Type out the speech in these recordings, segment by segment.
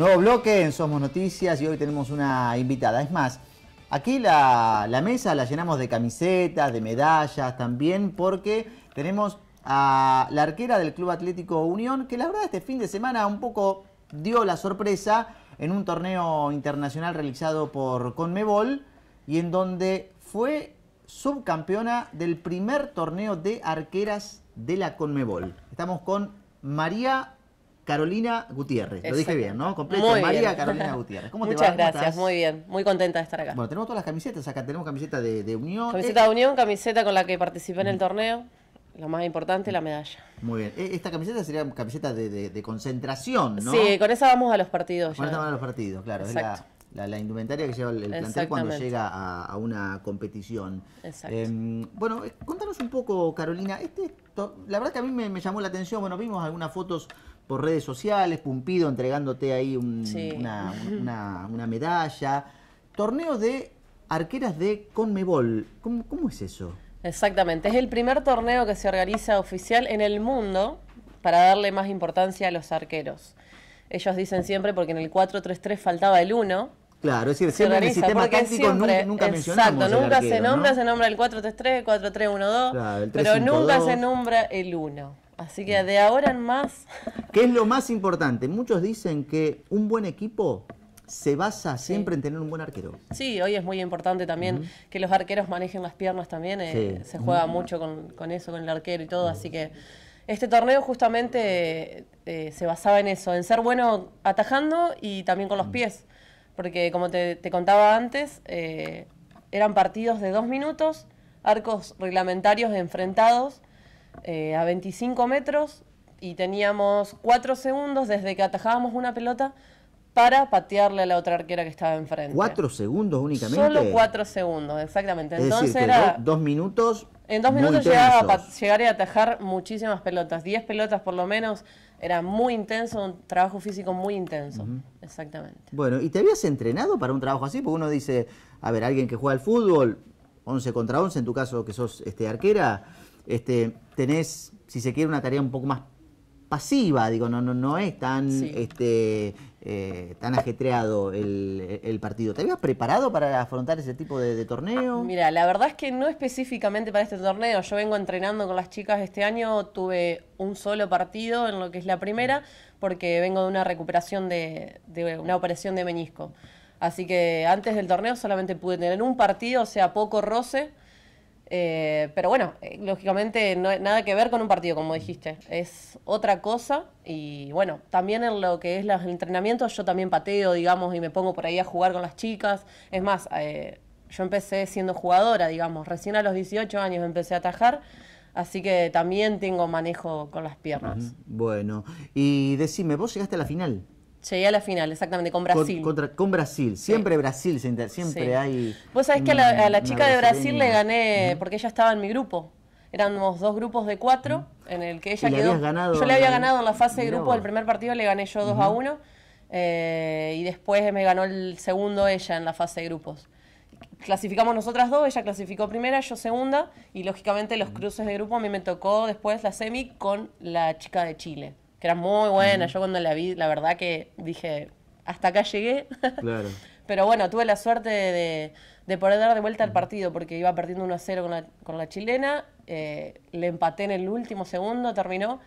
Nuevo bloque en Somos Noticias y hoy tenemos una invitada. Es más, aquí la, mesa la llenamos de camisetas, de medallas también, porque tenemos a la arquera del Club Atlético Unión, que la verdad este fin de semana un poco dio la sorpresa en un torneo internacional realizado por Conmebol y en donde fue subcampeona del primer torneo de arqueras de la Conmebol. Estamos con María Carolina Gutiérrez. Lo dije bien, ¿no? Completo. Muy María Carolina Gutiérrez. ¿Cómo Muchas te va? gracias, muy bien. Muy contenta de estar acá. Bueno, tenemos todas las camisetas acá. Tenemos camiseta de, Unión. Camiseta eh, de Unión, camiseta con la que participé en el mm. torneo. Lo más importante, la medalla. Muy bien. E, esta camiseta sería camiseta de, concentración, ¿no? Sí, con esa vamos a los partidos. Con esa vamos a los partidos, claro. Es la, indumentaria que lleva el, plantel cuando llega a, una competición. Exacto. Em, bueno, eh, contanos un poco, Carolina. Este, la verdad que a mí me llamó la atención. Bueno, vimos algunas fotos por redes sociales, Pumpido entregándote ahí un, una, una, medalla. Torneo de arqueras de Conmebol. ¿Cómo, es eso? Exactamente, es el primer torneo que se organiza oficial en el mundo para darle más importancia a los arqueros. Ellos dicen siempre porque en el 4-3-3 faltaba el 1, Claro, es decir, siempre en el sistema táctico nunca mencionamos Exacto, nunca se nombra, se nombra el 4-3-3, 4-3-1-2, pero nunca se nombra el 1. Así que de ahora en más. ¿Qué es lo más importante? Muchos dicen que un buen equipo se basa siempre en tener un buen arquero. Sí, hoy es muy importante también que los arqueros manejen las piernas también. Eh, se juega mucho con, eso, con el arquero y todo. Así que este torneo justamente eh, eh, se basaba en eso, en ser bueno atajando y también con los pies. Porque como te, contaba antes, eran partidos de dos minutos, arcos reglamentarios enfrentados eh, a 25 metros y teníamos 4 segundos desde que atajábamos una pelota para patearle a la otra arquera que estaba enfrente. ¿Cuatro segundos únicamente? Solo cuatro segundos, exactamente. Entonces era... Dos, minutos. En dos minutos llegaba a llegar a atajar muchísimas pelotas, diez pelotas por lo menos. Era muy intenso, un trabajo físico muy intenso. Exactamente. Bueno, ¿y te habías entrenado para un trabajo así? Porque uno dice, a ver, alguien que juega al fútbol, 11 contra 11, en tu caso que sos este, arquera, este, tenés, si se quiere, una tarea un poco más pasiva, digo, no, no, no es tan, este, eh, tan ajetreado el, partido. ¿Te habías preparado para afrontar ese tipo de, torneo? Mira, la verdad es que no específicamente para este torneo. Yo vengo entrenando con las chicas este año, tuve un solo partido en lo que es la primera, porque vengo de una recuperación de, de una operación de menisco. Así que antes del torneo solamente pude tener un partido, o sea, poco roce eh, pero bueno, eh, lógicamente no nada que ver con un partido, como dijiste. Es otra cosa. Y bueno, también en lo que es los entrenamientos, yo también pateo, digamos, y me pongo por ahí a jugar con las chicas. Es más, eh, yo empecé siendo jugadora, digamos. Recién a los 18 años empecé a atajar. Así que también tengo manejo con las piernas. Bueno, y decime, ¿vos llegaste a la final? Llegué a la final, exactamente, con Brasil. Con, contra, con Brasil, siempre Brasil, siempre hay... Vos sabés que a la, chica de Brasil le gané, porque ella estaba en mi grupo. Éramos dos grupos de cuatro, en el que ella quedó... Ganado, yo le había ganado en la fase de grupo el primer partido, le gané yo 2 a 1, eh, y después me ganó el segundo ella en la fase de grupos. Clasificamos nosotras dos, ella clasificó primera, yo segunda, y lógicamente los cruces de grupo a mí me tocó después la semi con la chica de Chile que era muy buena. Yo cuando la vi, la verdad que dije, hasta acá llegué. Claro. Pero bueno, tuve la suerte de, poder dar de vuelta al partido porque iba perdiendo 1 a 0 con la, con la chilena. Eh, le empaté en el último segundo, terminó.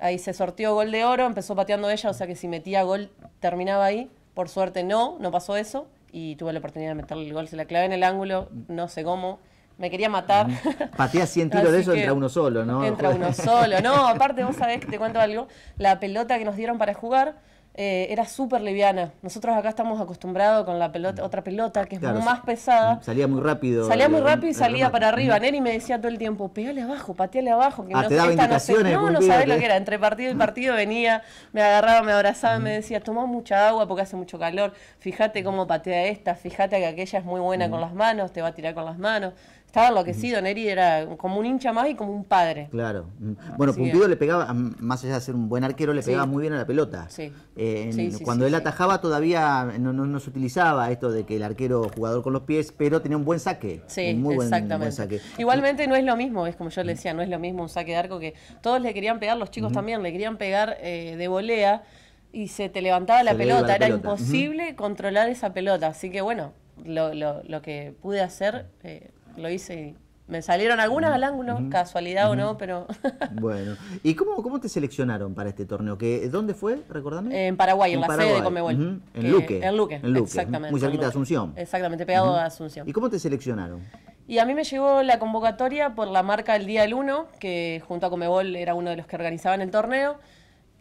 Ahí se sortió gol de oro, empezó pateando ella, o sea que si metía gol terminaba ahí. Por suerte no, no pasó eso. Y tuve la oportunidad de meterle el gol, se la clavé en el ángulo, no sé cómo me quería matar. patea 100 tiros de eso, entra uno solo, ¿no? Entra uno solo. No, aparte, vos sabés que te cuento algo. La pelota que nos dieron para jugar eh, era súper liviana. Nosotros acá estamos acostumbrados con la pelota, otra pelota que es más pesada. Salía muy rápido. Salía muy rápido y salía para arriba. Neri me decía todo el tiempo, pegale abajo, pateale abajo. Que ah, no, te daba No, no, sabés lo que era. Entre partido y partido venía, me agarraba, me abrazaba, me decía, toma mucha agua porque hace mucho calor. Fíjate cómo patea esta, fíjate que aquella es muy buena con las manos, te va a tirar con las manos. Estaba enloquecido, Neri era como un hincha más y como un padre. Claro. Mm. Bueno, le pegaba, mm, más allá de ser un buen arquero, le pegaba muy bien a la pelota. Sí. Eh, cuando él atajaba todavía no, se utilizaba esto de que el arquero jugador con los pies, pero tenía un buen saque. Sí, muy exactamente. saque. Igualmente no es lo mismo, es como yo le mm. decía, no es lo mismo un saque de arco que todos le querían pegar, los chicos también le querían pegar eh, de volea y se te levantaba la pelota, era imposible controlar esa pelota. Así que bueno, lo, que pude hacer... Eh, lo hice y me salieron algunas al ángulo, casualidad o no, pero... bueno, ¿y cómo, cómo te seleccionaron para este torneo? ¿Dónde fue, recordame? En Paraguay, en, la sede de Comebol. En Luque. En Luque, exactamente. Muy cerquita de Asunción. Exactamente, pegado a Asunción. ¿Y cómo te seleccionaron? Y a mí me llegó la convocatoria por la marca El Día del 1, que junto a Comebol era uno de los que organizaban el torneo.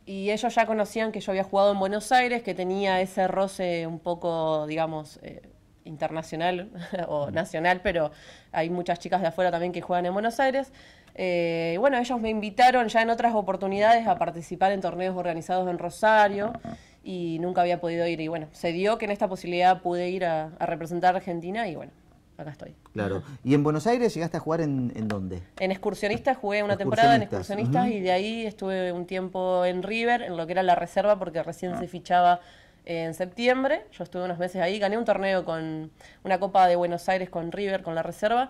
Y ellos ya conocían que yo había jugado en Buenos Aires, que tenía ese roce un poco, digamos, eh, internacional o nacional, pero hay muchas chicas de afuera también que juegan en Buenos Aires. Eh, bueno, ellos me invitaron ya en otras oportunidades a participar en torneos organizados en Rosario y nunca había podido ir. Y bueno, se dio que en esta posibilidad pude ir a, representar a Argentina y bueno, acá estoy. Claro. ¿Y en Buenos Aires llegaste a jugar en, dónde? En Excursionistas jugué una temporada en Excursionistas y de ahí estuve un tiempo en River, en lo que era la reserva, porque recién ah. se fichaba en septiembre. Yo estuve unos meses ahí, gané un torneo con una Copa de Buenos Aires con River, con la reserva.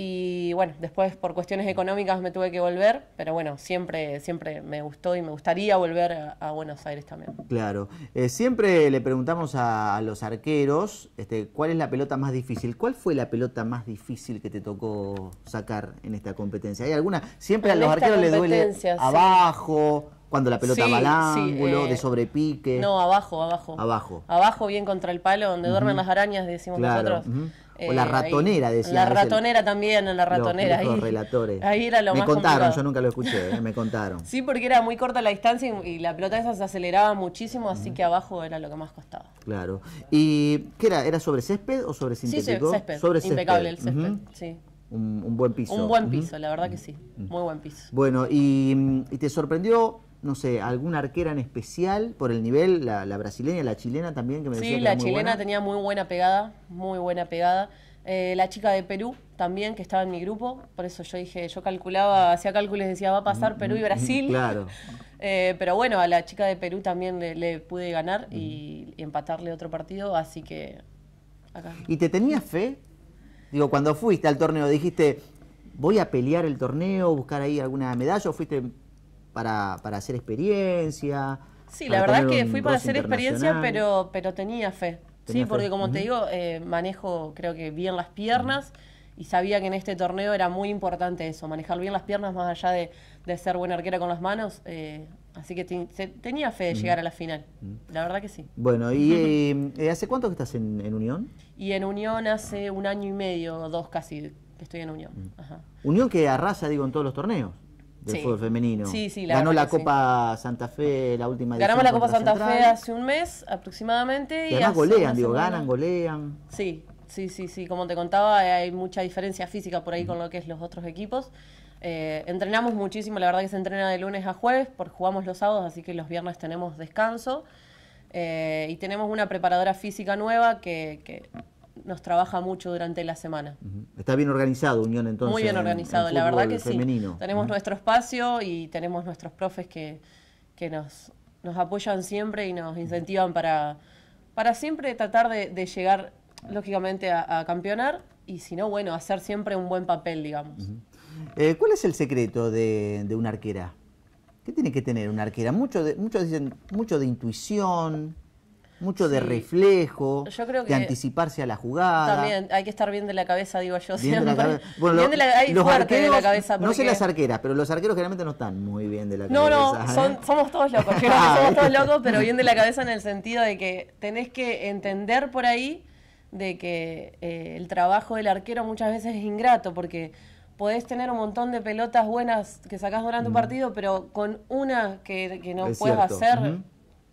Y bueno, después por cuestiones económicas me tuve que volver, pero bueno, siempre, siempre me gustó y me gustaría volver a, Buenos Aires también. Claro. Eh, siempre le preguntamos a, los arqueros este, cuál es la pelota más difícil. ¿Cuál fue la pelota más difícil que te tocó sacar en esta competencia? ¿Hay alguna? Siempre a los arqueros les duele abajo cuando la pelota va al ángulo, de eh, sobrepique. No, abajo, abajo. Abajo. Abajo, bien contra el palo, donde duermen las arañas, decimos nosotros. o eh, la ratonera, decían. La ratonera también, en la ratonera. Los, relatores. ahí era lo más me contaron, yo nunca lo escuché, eh, me contaron. sí, porque era muy corta la distancia y, la pelota esa se aceleraba muchísimo, así que abajo era lo que más costaba. Claro. ¿Y qué era? ¿Era sobre césped o sobre sintético? Sí, césped. Sobre césped. Impecable el césped, sí. Un, buen piso. Un buen piso, la verdad que sí. Muy buen piso. Bueno, y te sorprendió no sé, alguna arquera en especial por el nivel, la, brasileña, la chilena también que me Sí, la chilena tenía muy buena pegada, muy buena pegada. Eh, la chica de Perú también, que estaba en mi grupo, por eso yo dije, yo calculaba, hacía cálculos, decía, va a pasar mm, Perú y mm, Brasil. Claro. Eh, pero bueno, a la chica de Perú también le, pude ganar y, mm. empatarle otro partido, así que acá. ¿Y te tenías fe? Digo, cuando fuiste al torneo, dijiste, voy a pelear el torneo, buscar ahí alguna medalla, o fuiste para, hacer experiencia. Sí, la verdad es que fui para hacer experiencia, pero, pero tenía fe. sí, porque como te digo, eh, manejo creo que bien las piernas. y sabía que en este torneo era muy importante eso, manejar bien las piernas más allá de, ser buena arquera con las manos. Eh, así que tenía fe de llegar a la final, la verdad que sí. Bueno, ¿y eh, hace cuánto que estás en, Unión? Y en Unión hace un año y medio, dos casi, que estoy en Unión. Unión que arrasa, digo, en todos los torneos del fútbol femenino. Sí, sí, Ganó la Copa Santa Fe la última edición. Ganamos la Copa Santa Fe hace un mes aproximadamente. Y, además golean, digo, ganan, golean. Sí, sí, sí, sí. Como te contaba, hay mucha diferencia física por ahí con lo que es los otros equipos. Eh, entrenamos muchísimo, la verdad que se entrena de lunes a jueves, porque jugamos los sábados, así que los viernes tenemos descanso. Eh, y tenemos una preparadora física nueva que nos trabaja mucho durante la semana. Está bien organizado Unión entonces. Muy bien organizado, la verdad que sí. Tenemos nuestro espacio y tenemos nuestros profes que, nos, nos apoyan siempre y nos incentivan para, para siempre tratar de, llegar, lógicamente, a, campeonar y si no, bueno, hacer siempre un buen papel, digamos. Eh, ¿Cuál es el secreto de, una arquera? ¿Qué tiene que tener una arquera? Mucho muchos dicen mucho de intuición, mucho de reflejo, de anticiparse a la jugada. También hay que estar bien de la cabeza, digo yo. Bien de la cabeza. hay los arqueros, de la cabeza. No sé las arqueras, pero los arqueros generalmente no están muy bien de la cabeza. No, no, ¿eh? somos todos locos. somos ah, todos locos, pero bien de la cabeza en el sentido de que tenés que entender por ahí de que eh, el trabajo del arquero muchas veces es ingrato porque podés tener un montón de pelotas buenas que sacás durante un partido, pero con una que, no puedes hacer.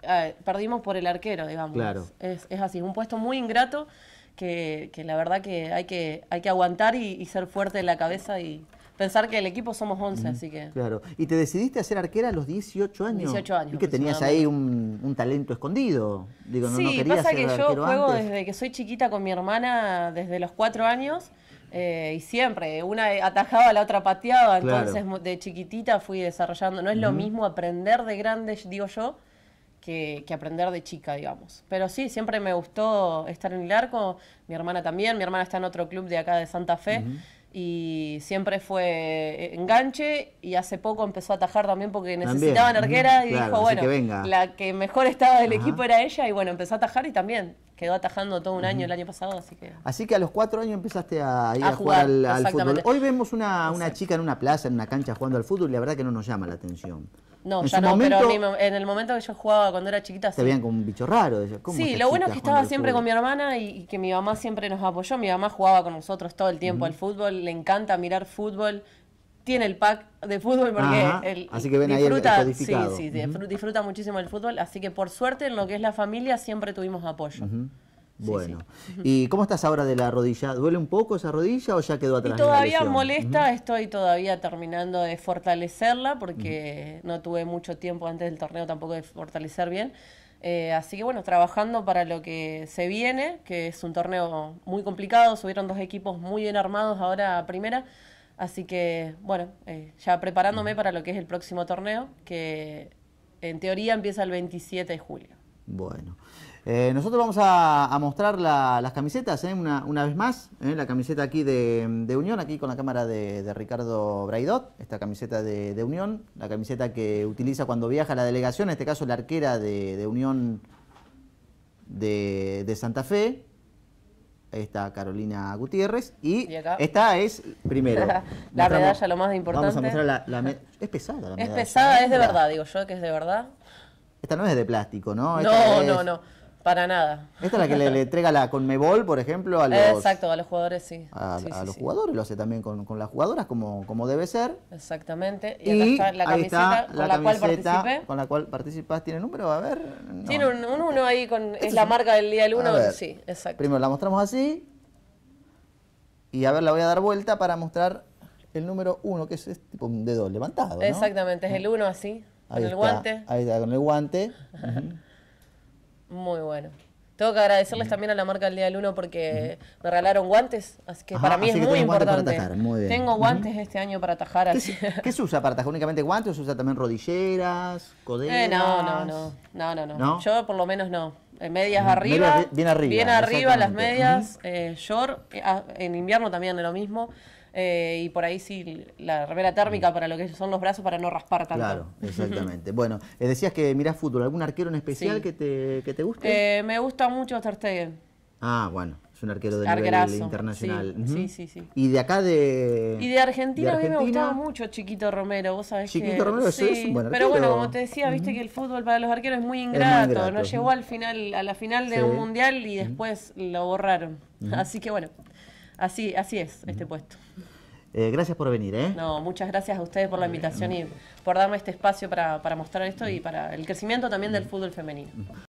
Eh, perdimos por el arquero, digamos. Es, es así, un puesto muy ingrato que, la verdad que hay que, hay que aguantar y, ser fuerte en la cabeza y, pensar que el equipo somos 11, así que... Claro. ¿Y te decidiste a ser arquera a los 18 años? 18 años. Y que tenías ahí un, talento escondido. sí, pasa que yo juego desde que soy chiquita con mi hermana, desde los 4 años, eh, y siempre, una atajaba, la otra pateaba, entonces de chiquitita fui desarrollando. No es lo mismo aprender de grande, digo yo, que, aprender de chica, digamos. Pero sí, siempre me gustó estar en el arco, mi hermana también, mi hermana está en otro club de acá de Santa Fe. Y siempre fue e-, enganche y hace poco empezó a atajar también porque necesitaban también. y dijo, bueno, la que mejor estaba del equipo era ella y bueno, empezó a atajar y también quedó atajando todo un año el año pasado, así que... Así que a los cuatro años empezaste a ir a, jugar, al, al, fútbol. Hoy vemos una, una chica en una plaza, en una cancha jugando al fútbol y la verdad que no nos llama la atención. No, ya no, pero en, el momento que yo jugaba cuando era chiquita. se veían como un bicho raro. sí, lo bueno es que estaba siempre con mi hermana y, que mi mamá siempre nos apoyó. Mi mamá jugaba con nosotros todo el tiempo al fútbol, le encanta mirar fútbol. Tiene el pack de fútbol porque disfruta, sí, sí, disfruta muchísimo el fútbol. Así que por suerte en lo que es la familia siempre tuvimos apoyo. Bueno, ¿y cómo estás ahora de la rodilla? ¿Duele un poco esa rodilla o ya quedó atrás? todavía molesta, estoy todavía terminando de fortalecerla porque no tuve mucho tiempo antes del torneo tampoco de fortalecer bien. Eh, así que bueno, trabajando para lo que se viene, que es un torneo muy complicado, subieron dos equipos muy bien armados ahora primera. Así que bueno, eh, ya preparándome para lo que es el próximo torneo, que en teoría empieza el 27 de julio. Bueno. Eh, nosotros vamos a, mostrar las camisetas ¿eh? una, vez más, ¿eh? la camiseta aquí de, Unión, aquí con la cámara de, Ricardo Braidot, esta camiseta de, Unión, la camiseta que utiliza cuando viaja la delegación, en este caso la arquera de, Unión de, Santa Fe, está Carolina Gutiérrez, y, esta es, primero... la medalla, lo más importante. Vamos a mostrar la, Es pesada la medalla. Es pesada, es de verdad, digo yo que es de verdad. Esta no es de plástico, ¿no? no, no, no. Para nada. Esta es la que le, entrega la Conmebol, por ejemplo, a los... Exacto, a los jugadores, sí. A, los jugadores, lo hace también con, las jugadoras, como, como debe ser. Exactamente. Y, está la camiseta, con, la cual participé. con la cual participas. ¿Tiene número? A ver. Tiene un, 1 ahí, con este es, la marca del día del uno. Sí, exacto. Primero la mostramos así. Y a ver, la voy a dar vuelta para mostrar el número uno, que es, tipo un dedo levantado, Exactamente, es el 1, así, con el guante. Ahí está, con el guante. Muy bueno. Tengo que agradecerles mm. también a la marca del Día del Uno porque mm. me regalaron guantes, así que para ah, mí es muy importante. tengo guantes este año para atajar. ¿Qué, ¿Qué, se usa para atajar, ¿Únicamente guantes o se usa también rodilleras, eh, coderas? no, no, no, no, no, Yo por lo menos no. Eh, medias arriba, bien, arriba. Bien arriba las medias, eh, short, ah, en invierno también lo mismo. Eh, y por ahí sí la remera térmica para lo que son los brazos para no raspar tanto. Claro, exactamente. bueno, eh, decías que mirás fútbol, ¿algún arquero en especial que, te, que te guste? Eh, me gusta mucho Ter Ah, bueno, es un arquero de nivel internacional. Sí, sí, sí, Y de acá de. Y de Argentina, a mí me gustaba mucho Chiquito Romero, vos sabés Chiquito Romero es un buen Pero bueno, como te decía, viste que el fútbol para los arqueros es muy ingrato. No llegó al final, a la final de un mundial y después lo borraron. Así que bueno. Así, así es este puesto. Eh, gracias por venir. ¿eh? No, muchas gracias a ustedes por la eh, invitación y por darme este espacio para mostrar esto y para el crecimiento también del fútbol femenino.